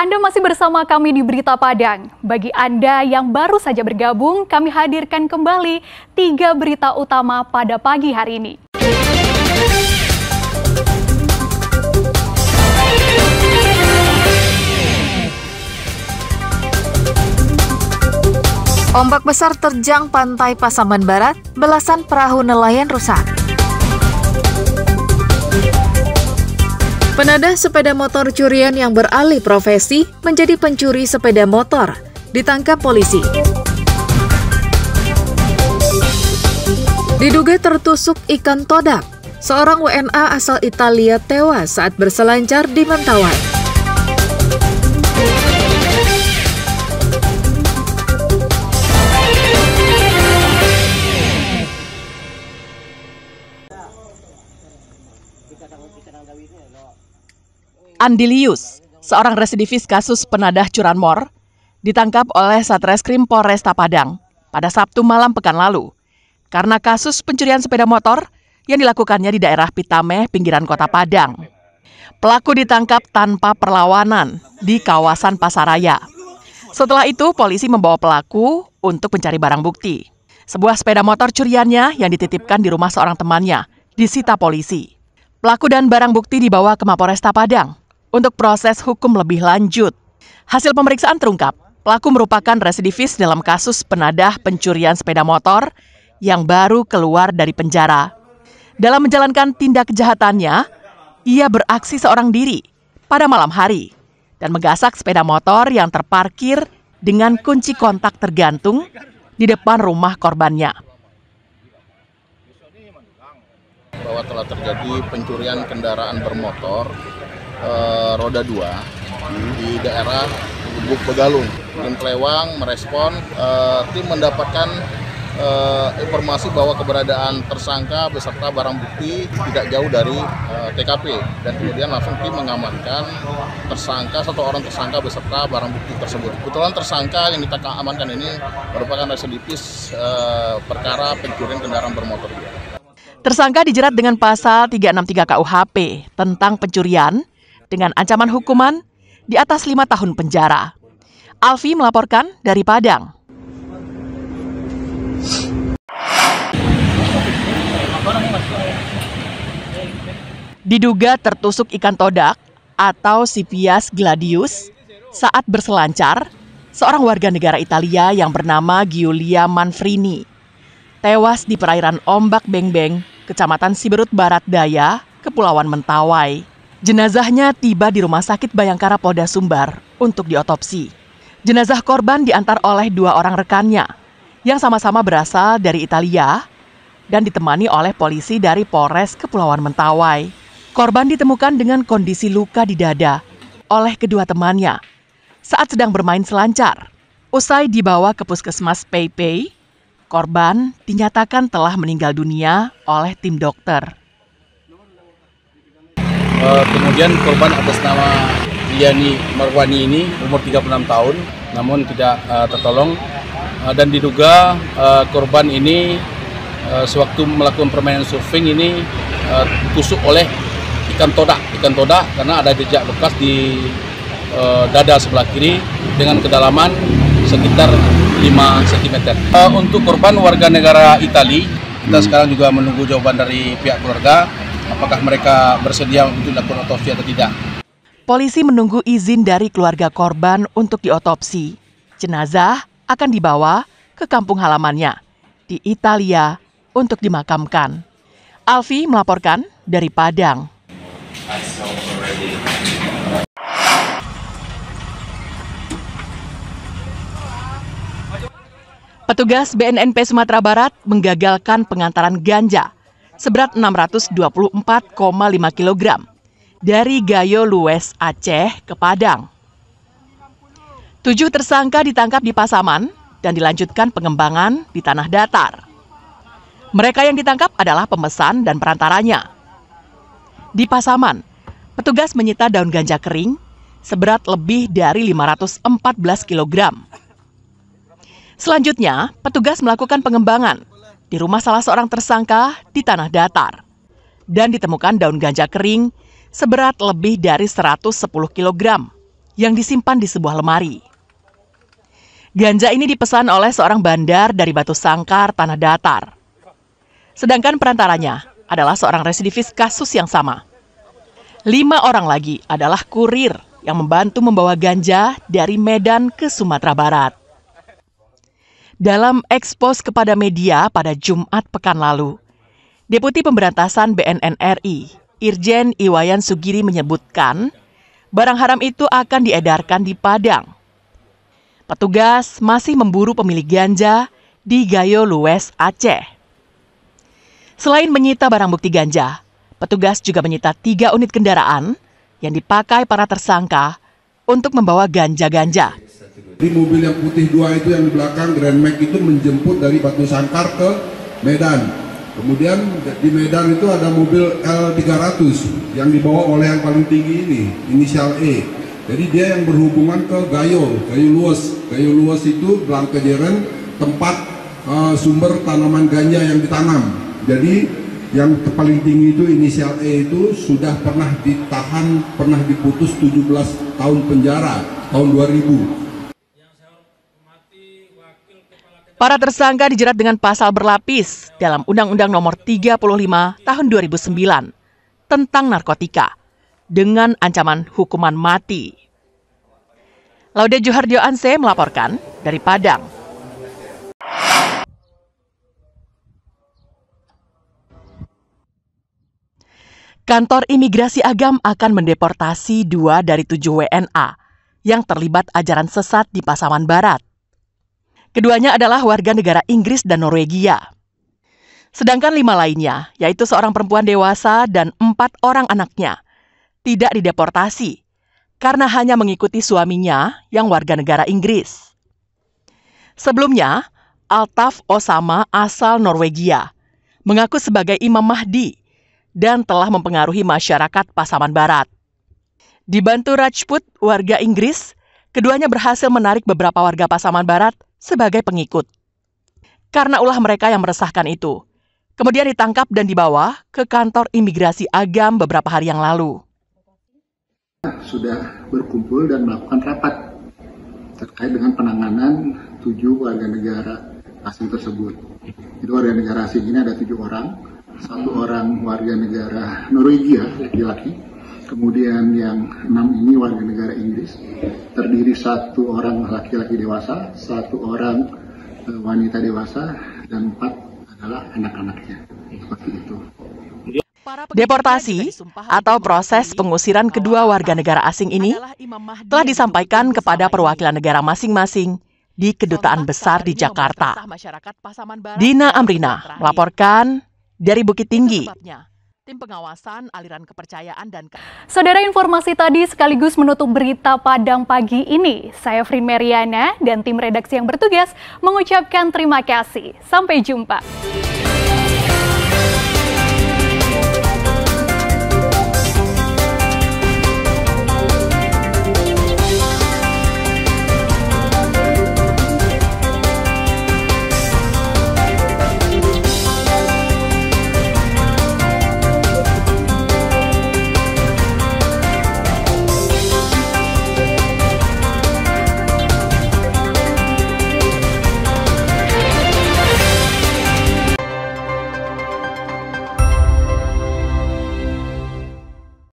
Anda masih bersama kami di Berita Padang. Bagi Anda yang baru saja bergabung, kami hadirkan kembali tiga berita utama pada pagi hari ini. Ombak besar terjang pantai Pasaman Barat, belasan perahu nelayan rusak. Penadah sepeda motor curian yang beralih profesi menjadi pencuri sepeda motor ditangkap polisi. Diduga tertusuk ikan todak, seorang WNA asal Italia tewas saat berselancar di Mentawai. Andilius, seorang residivis kasus penadah curanmor, ditangkap oleh Satreskrim Polresta Padang pada Sabtu malam pekan lalu karena kasus pencurian sepeda motor yang dilakukannya di daerah Pitameh, pinggiran kota Padang. Pelaku ditangkap tanpa perlawanan di kawasan Pasaraya. Setelah itu, polisi membawa pelaku untuk mencari barang bukti. Sebuah sepeda motor curiannya yang dititipkan di rumah seorang temannya disita polisi. Pelaku dan barang bukti dibawa ke Mapolresta Padang untuk proses hukum lebih lanjut. Hasil pemeriksaan terungkap, pelaku merupakan residivis dalam kasus penadah pencurian sepeda motor yang baru keluar dari penjara. Dalam menjalankan tindak kejahatannya, ia beraksi seorang diri pada malam hari dan menggasak sepeda motor yang terparkir dengan kunci kontak tergantung di depan rumah korbannya. Bahwa telah terjadi pencurian kendaraan bermotor uh, roda 2 hmm. di daerah Gubuk Begalung. Tim Plewang merespon uh, tim mendapatkan uh, informasi bahwa keberadaan tersangka beserta barang bukti tidak jauh dari uh, TKP dan kemudian langsung tim mengamankan tersangka satu orang tersangka beserta barang bukti tersebut. Kebetulan tersangka yang kita amankan ini merupakan residivis uh, perkara pencurian kendaraan bermotor. Tersangka dijerat dengan pasal 363 KUHP tentang pencurian dengan ancaman hukuman di atas lima tahun penjara. Alfi melaporkan dari Padang. Diduga tertusuk ikan todak atau Sipias gladius saat berselancar, seorang warga negara Italia yang bernama Giulia Manfrini tewas di perairan ombak Beng-Beng, Kecamatan Siberut Barat Daya, Kepulauan Mentawai. Jenazahnya tiba di Rumah Sakit Bayangkara Polda Sumbar untuk diotopsi. Jenazah korban diantar oleh dua orang rekannya yang sama-sama berasal dari Italia dan ditemani oleh polisi dari Polres Kepulauan Mentawai. Korban ditemukan dengan kondisi luka di dada oleh kedua temannya saat sedang bermain selancar. Usai dibawa ke puskesmas Pepe, korban dinyatakan telah meninggal dunia oleh tim dokter. Eh, kemudian korban atas nama Yani Marwani ini umur 36 tahun, namun tidak uh, tertolong. Uh, dan diduga uh, korban ini uh, sewaktu melakukan permainan surfing ini uh, tusuk oleh ikan todak, ikan todak karena ada jejak bekas di uh, dada sebelah kiri dengan kedalaman sekitar 5 cm. Uh, untuk korban warga negara Italia kita hmm. sekarang juga menunggu jawaban dari pihak keluarga apakah mereka bersedia untuk dilakukan otopsi atau tidak. Polisi menunggu izin dari keluarga korban untuk diotopsi. Jenazah akan dibawa ke kampung halamannya di Italia untuk dimakamkan. Alfi melaporkan dari Padang. Petugas BNNP Sumatera Barat menggagalkan pengantaran ganja seberat 624,5 kg dari Gayo Lues Aceh ke Padang. Tujuh tersangka ditangkap di Pasaman dan dilanjutkan pengembangan di tanah datar. Mereka yang ditangkap adalah pemesan dan perantaranya. Di Pasaman, petugas menyita daun ganja kering seberat lebih dari 514 kg. Selanjutnya, petugas melakukan pengembangan di rumah salah seorang tersangka di tanah datar dan ditemukan daun ganja kering seberat lebih dari 110 kg yang disimpan di sebuah lemari. Ganja ini dipesan oleh seorang bandar dari Batu Sangkar, Tanah Datar. Sedangkan perantaranya adalah seorang residivis kasus yang sama. Lima orang lagi adalah kurir yang membantu membawa ganja dari Medan ke Sumatera Barat dalam ekspos kepada media pada Jumat pekan lalu. Deputi Pemberantasan BNN RI, Irjen Iwayan Sugiri menyebutkan, barang haram itu akan diedarkan di Padang. Petugas masih memburu pemilik ganja di Gayo Lues, Aceh. Selain menyita barang bukti ganja, petugas juga menyita tiga unit kendaraan yang dipakai para tersangka untuk membawa ganja-ganja. Di mobil yang putih dua itu yang di belakang Grand Max itu menjemput dari Batu Sangkar ke Medan. Kemudian di Medan itu ada mobil L300 yang dibawa oleh yang paling tinggi ini, inisial E. Jadi dia yang berhubungan ke Gayo, Gayo Luas. Gayo Luas itu Blangkejeren tempat uh, sumber tanaman ganja yang ditanam. Jadi yang paling tinggi itu inisial E itu sudah pernah ditahan, pernah diputus 17 tahun penjara tahun 2000 Para tersangka dijerat dengan pasal berlapis dalam Undang-Undang Nomor 35 Tahun 2009 tentang narkotika dengan ancaman hukuman mati. Laude Juhardio Anse melaporkan dari Padang. Kantor Imigrasi Agam akan mendeportasi dua dari tujuh WNA yang terlibat ajaran sesat di Pasaman Barat. Keduanya adalah warga negara Inggris dan Norwegia. Sedangkan lima lainnya, yaitu seorang perempuan dewasa dan empat orang anaknya, tidak dideportasi karena hanya mengikuti suaminya yang warga negara Inggris. Sebelumnya, Altaf Osama asal Norwegia, mengaku sebagai Imam Mahdi dan telah mempengaruhi masyarakat Pasaman Barat. Dibantu Rajput, warga Inggris, keduanya berhasil menarik beberapa warga Pasaman Barat sebagai pengikut. Karena ulah mereka yang meresahkan itu, kemudian ditangkap dan dibawa ke kantor imigrasi Agam beberapa hari yang lalu. Sudah berkumpul dan melakukan rapat terkait dengan penanganan tujuh warga negara asing tersebut. Itu warga negara asing ini ada tujuh orang, satu orang warga negara Norwegia laki-laki, kemudian yang enam ini warga negara Inggris, terdiri satu orang laki-laki dewasa, satu orang e, wanita dewasa, dan empat adalah anak-anaknya. Seperti itu. Deportasi atau proses pengusiran kedua warga negara asing ini telah disampaikan kepada perwakilan negara masing-masing di Kedutaan Besar di Jakarta. Dina Amrina melaporkan dari Bukit Tinggi, tim pengawasan aliran kepercayaan dan Saudara informasi tadi sekaligus menutup berita Padang pagi ini. Saya Frin Meriana dan tim redaksi yang bertugas mengucapkan terima kasih. Sampai jumpa.